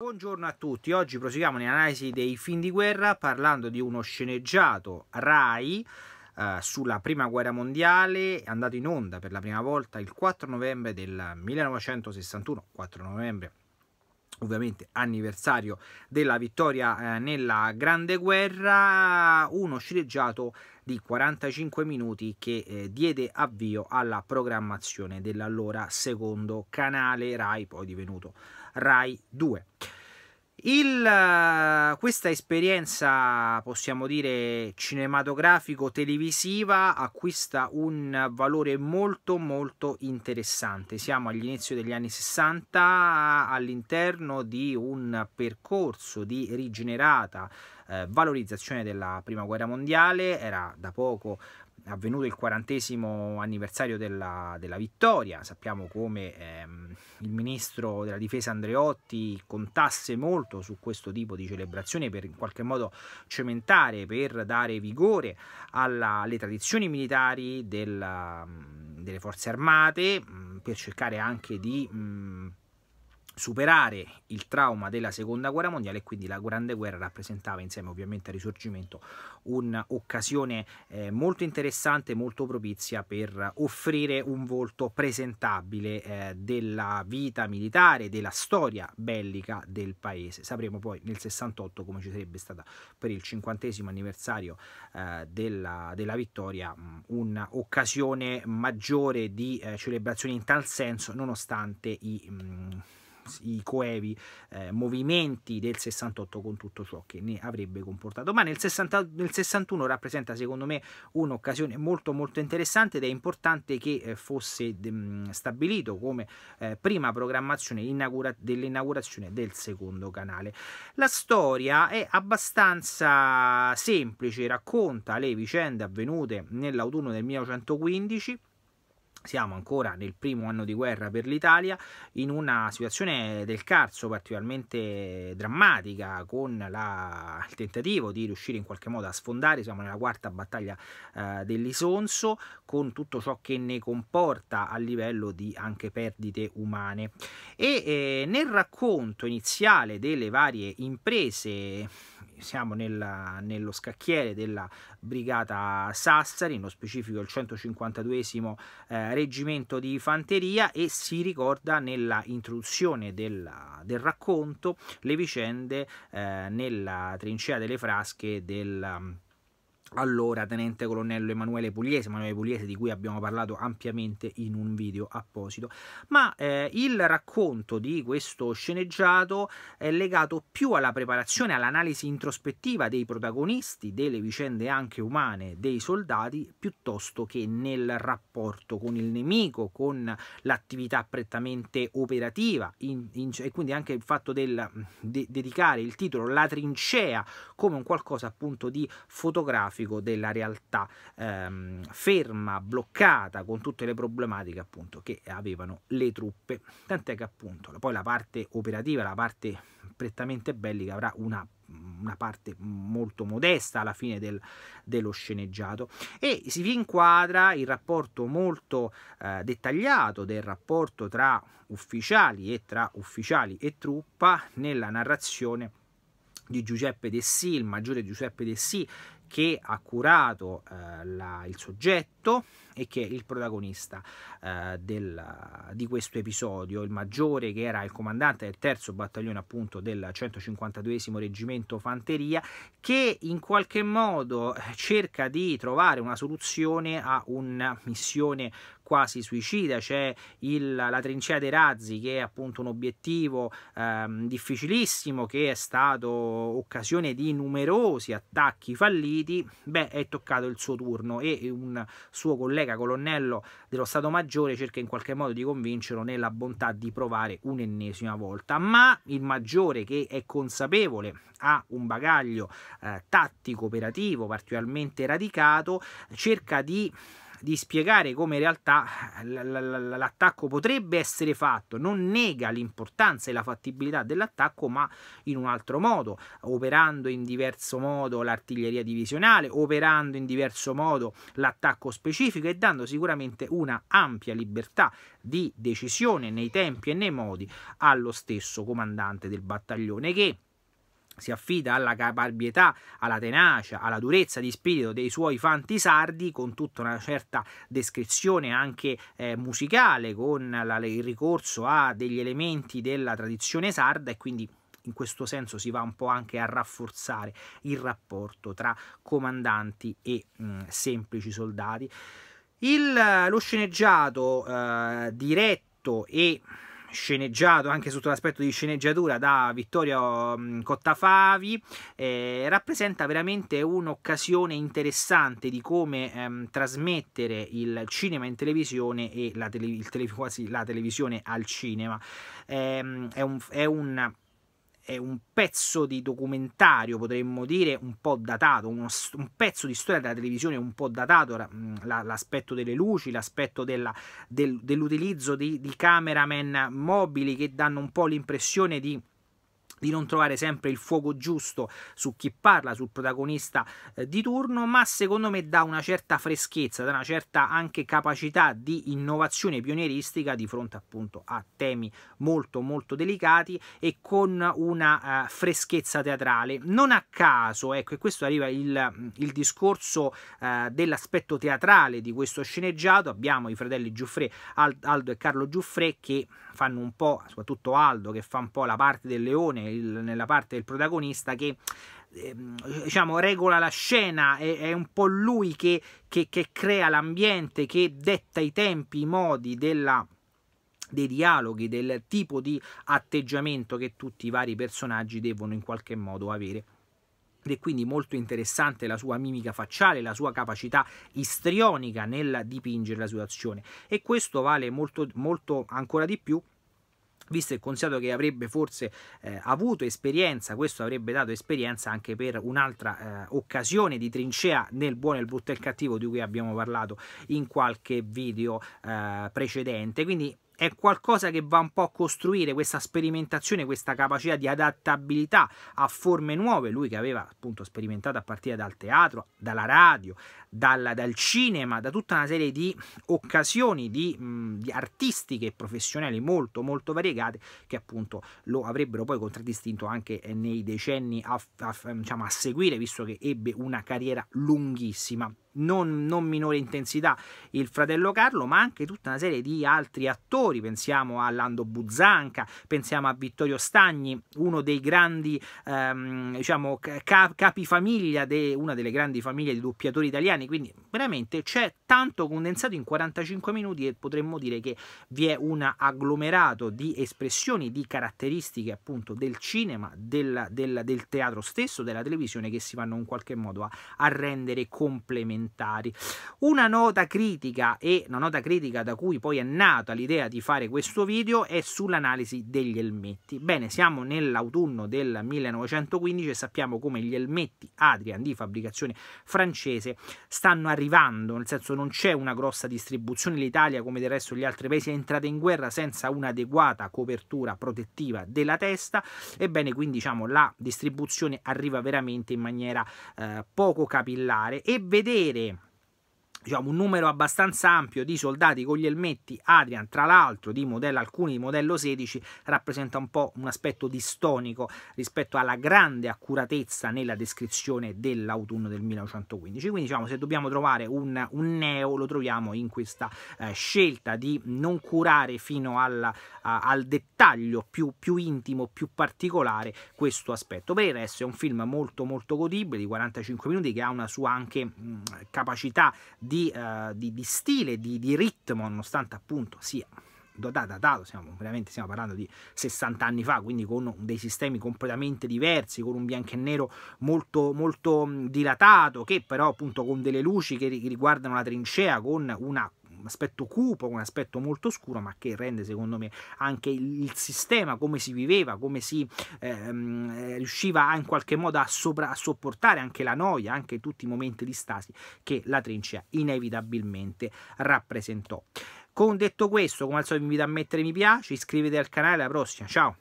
Buongiorno a tutti, oggi proseguiamo nell'analisi dei film di guerra parlando di uno sceneggiato RAI eh, sulla prima guerra mondiale andato in onda per la prima volta il 4 novembre del 1961, 4 novembre ovviamente anniversario della vittoria eh, nella Grande Guerra, uno sceneggiato di 45 minuti che eh, diede avvio alla programmazione dell'allora secondo canale RAI, poi divenuto Rai 2. Il, eh, questa esperienza, possiamo dire, cinematografico-televisiva acquista un valore molto molto interessante. Siamo all'inizio degli anni 60 all'interno di un percorso di rigenerata eh, valorizzazione della Prima Guerra Mondiale, era da poco avvenuto il quarantesimo anniversario della, della vittoria, sappiamo come ehm, il ministro della difesa Andreotti contasse molto su questo tipo di celebrazione per in qualche modo cementare, per dare vigore alla, alle tradizioni militari della, delle forze armate, per cercare anche di... Mh, superare il trauma della seconda guerra mondiale e quindi la grande guerra rappresentava insieme ovviamente al risorgimento un'occasione eh, molto interessante molto propizia per offrire un volto presentabile eh, della vita militare della storia bellica del paese sapremo poi nel 68 come ci sarebbe stata per il cinquantesimo anniversario eh, della, della, vittoria mm, un'occasione maggiore di eh, celebrazione in tal senso nonostante i mh, mm, i coevi eh, movimenti del 68 con tutto ciò che ne avrebbe comportato. Ma nel, 60, nel 61 rappresenta secondo me un'occasione molto molto interessante ed è importante che eh, fosse mh, mm, stabilito come eh, prima programmazione dell'inaugurazione del secondo canale. La storia è abbastanza semplice, racconta le vicende avvenute nell'autunno del 1915 siamo ancora nel primo anno di guerra per l'Italia, in una situazione del carso particolarmente drammatica, con la, il tentativo di riuscire in qualche modo a sfondare, siamo nella quarta battaglia eh, dell'Isonzo, con tutto ciò che ne comporta a livello di anche perdite umane. E eh, nel racconto iniziale delle varie imprese siamo nella, nello scacchiere della brigata Sassari, nello specifico il 152 eh, reggimento di fanteria e si ricorda nella introduzione della, del racconto le vicende eh, nella trincea delle frasche del allora tenente colonnello Emanuele Pugliese, Emanuele Pugliese di cui abbiamo parlato ampiamente in un video apposito, ma eh, il racconto di questo sceneggiato è legato più alla preparazione, all'analisi introspettiva dei protagonisti, delle vicende anche umane dei soldati, piuttosto che nel rapporto con il nemico, con l'attività prettamente operativa in, in, e quindi anche il fatto del de, dedicare il titolo La trincea come un qualcosa appunto di fotografico grafico della realtà ehm, ferma, bloccata, con tutte le problematiche appunto che avevano le truppe. Tant'è che appunto poi la parte operativa, la parte prettamente bellica avrà una una parte molto modesta alla fine del, dello sceneggiato e si inquadra il rapporto molto eh, dettagliato del rapporto tra ufficiali e tra ufficiali e truppa nella narrazione di Giuseppe Dessì, il maggiore Giuseppe Dessì, che ha curato eh, la, il soggetto e che è il protagonista eh, del, di questo episodio, il maggiore che era il comandante del terzo battaglione appunto del 152 reggimento fanteria, che in qualche modo eh, cerca di trovare una soluzione a una missione quasi suicida, c'è la trincea dei razzi che è appunto un obiettivo ehm, difficilissimo che è stato occasione di numerosi attacchi falliti, beh è toccato il suo turno e un suo collega colonnello dello Stato Maggiore cerca in qualche modo di convincerlo nella bontà di provare un'ennesima volta, ma il maggiore che è consapevole ha un bagaglio eh, tattico operativo particolarmente radicato, cerca di di spiegare come in realtà eh, l'attacco potrebbe essere fatto, non nega l'importanza e la fattibilità dell'attacco, ma in un altro modo, operando in diverso modo l'artiglieria divisionale, operando in diverso modo l'attacco specifico e dando sicuramente una ampia libertà di decisione nei tempi e nei modi allo stesso comandante del battaglione che si affida alla caparbietà, alla tenacia, alla durezza di spirito dei suoi fanti sardi, con tutta una certa descrizione anche eh, musicale, con la, il ricorso a degli elementi della tradizione sarda e quindi in questo senso si va un po' anche a rafforzare il rapporto tra comandanti e mh, mm, semplici soldati. Il, lo sceneggiato eh, diretto e sceneggiato anche sotto l'aspetto di sceneggiatura da Vittorio mm, Cottafavi, eh, rappresenta veramente un'occasione interessante di come ehm, trasmettere il cinema in televisione e la tele- tele- quasi la televisione al cinema. Eh, è un, è un è un pezzo di documentario, potremmo dire, un po' datato, uno, un pezzo di storia della televisione un po' datato, mm, l'aspetto delle luci, l'aspetto del, dell'utilizzo di, di cameraman mobili che danno un po' l'impressione di di non trovare sempre il fuoco giusto su chi parla, sul protagonista eh, di turno, ma secondo me dà una certa freschezza, dà una certa anche capacità di innovazione pionieristica di fronte appunto a temi molto molto delicati e con una eh, freschezza teatrale. Non a caso, ecco, e questo arriva il, mm, il discorso eh, dell'aspetto teatrale di questo sceneggiato, abbiamo i fratelli Giuffre, Aldo e Carlo Giuffre che fanno un po', soprattutto Aldo, che fa un po' la parte del leone, il, nella parte del protagonista che ehm, diciamo, regola la scena, è, è un po' lui che, che, che crea l'ambiente, che detta i tempi, i modi della, dei dialoghi, del tipo di atteggiamento che tutti i vari personaggi devono in qualche modo avere. Ed è quindi molto interessante la sua mimica facciale, la sua capacità istrionica nel dipingere la situazione. E questo vale molto, molto ancora di più visto e considerato che avrebbe forse eh, avuto esperienza, questo avrebbe dato esperienza anche per un'altra eh, occasione di trincea nel buono, e il brutto e il cattivo di cui abbiamo parlato in qualche video eh, precedente. Quindi è qualcosa che va un po' a costruire questa sperimentazione, questa capacità di adattabilità a forme nuove, lui che aveva appunto sperimentato a partire dal teatro, dalla radio, dal, dal cinema, da tutta una serie di occasioni di, mh, di artistiche e professionali molto molto variegate che appunto lo avrebbero poi contraddistinto anche eh, nei decenni a, a, diciamo, a seguire, visto che ebbe una carriera lunghissima non, non minore intensità il fratello Carlo, ma anche tutta una serie di altri attori, pensiamo a Lando Buzzanca, pensiamo a Vittorio Stagni, uno dei grandi ehm, diciamo, cap capifamiglia, de una delle grandi famiglie di doppiatori italiani, quindi veramente c'è tanto condensato in 45 minuti e potremmo dire che vi è un agglomerato di espressioni, di caratteristiche appunto del cinema, del, del, del teatro stesso, della televisione che si vanno in qualche modo a, a rendere complementari parlamentari. Una nota critica e una nota critica da cui poi è nata l'idea di fare questo video è sull'analisi degli elmetti. Bene, siamo nell'autunno del 1915 e sappiamo come gli elmetti Adrian di fabbricazione francese stanno arrivando, nel senso non c'è una grossa distribuzione, l'Italia come del resto gli altri paesi è entrata in guerra senza un'adeguata copertura protettiva della testa, ebbene quindi diciamo la distribuzione arriva veramente in maniera eh, poco capillare e vedere it in. diciamo, un numero abbastanza ampio di soldati con gli elmetti Adrian, tra l'altro di modello, alcuni di modello 16, rappresenta un po' un aspetto distonico rispetto alla grande accuratezza nella descrizione dell'autunno del 1915. Quindi diciamo, se dobbiamo trovare un, un neo lo troviamo in questa eh, scelta di non curare fino alla, a, al dettaglio più, più intimo, più particolare questo aspetto. Per il resto è un film molto molto godibile di 45 minuti che ha una sua anche mh, mm, capacità di di, uh, di, di stile, di, di, ritmo, nonostante appunto sia datato, da, da, veramente stiamo parlando di 60 anni fa, quindi con dei sistemi completamente diversi, con un bianco e nero molto, molto dilatato, che però appunto con delle luci che riguardano la trincea, con una un aspetto cupo, un aspetto molto scuro, ma che rende secondo me anche il sistema, come si viveva, come si ehm, eh, riusciva in qualche modo a, sopra, a, sopportare anche la noia, anche tutti i momenti di stasi che la trincea inevitabilmente rappresentò. Con detto questo, come al solito vi invito a mettere mi piace, iscrivetevi al canale, alla prossima, ciao!